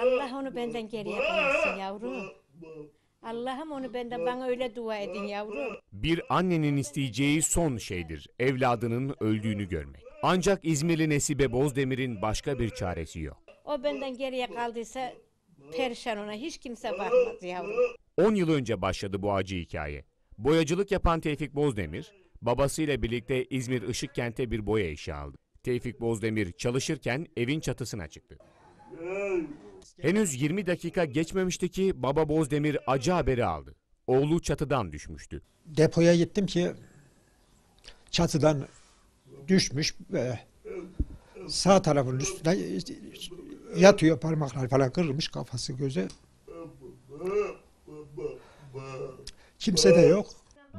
Allah onu benden geri yapmasın yavrum. Allah'ım onu benden bana öyle dua edin yavrum. Bir annenin isteyeceği son şeydir evladının öldüğünü görmek. Ancak İzmirli Nesibe Bozdemir'in başka bir çaresi yok. O benden geriye kaldıysa perişan ona hiç kimse bakmaz yavrum. 10 yıl önce başladı bu acı hikaye. Boyacılık yapan Tevfik Bozdemir, babasıyla birlikte İzmir Işıkkent'e bir boya işi aldı. Tevfik Bozdemir çalışırken evin çatısına çıktı. Henüz 20 dakika geçmemişti ki baba Bozdemir acı haberi aldı. Oğlu çatıdan düşmüştü. Depoya gittim ki çatıdan düşmüş ve sağ tarafının üstüne yatıyor parmaklar falan kırılmış kafası gözü. Kimse de yok.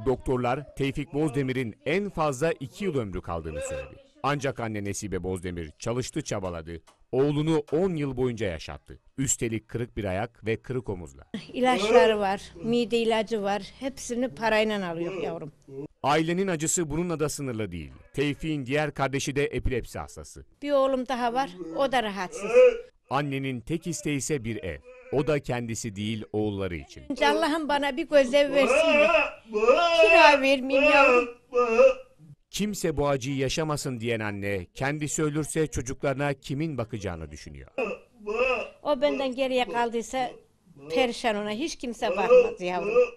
Doktorlar Tevfik Bozdemir'in en fazla 2 yıl ömrü kaldığını söyledi. Ancak anne Nesibe Bozdemir çalıştı çabaladı. Oğlunu 10 yıl boyunca yaşattı. Üstelik kırık bir ayak ve kırık omuzla. İlaçları var, mide ilacı var. Hepsini parayla alıyor yavrum. Ailenin acısı bununla da sınırlı değil. Tevfik'in diğer kardeşi de epilepsi hastası. Bir oğlum daha var, o da rahatsız. Annenin tek isteği ise bir ev. O da kendisi değil oğulları için. Allah'ım bana bir gözlev versin. Kira vermeyeyim yavrum. Kimse bu acıyı yaşamasın diyen anne, kendisi ölürse çocuklarına kimin bakacağını düşünüyor. O benden geriye kaldıysa perişan ona hiç kimse bakmaz yavrum.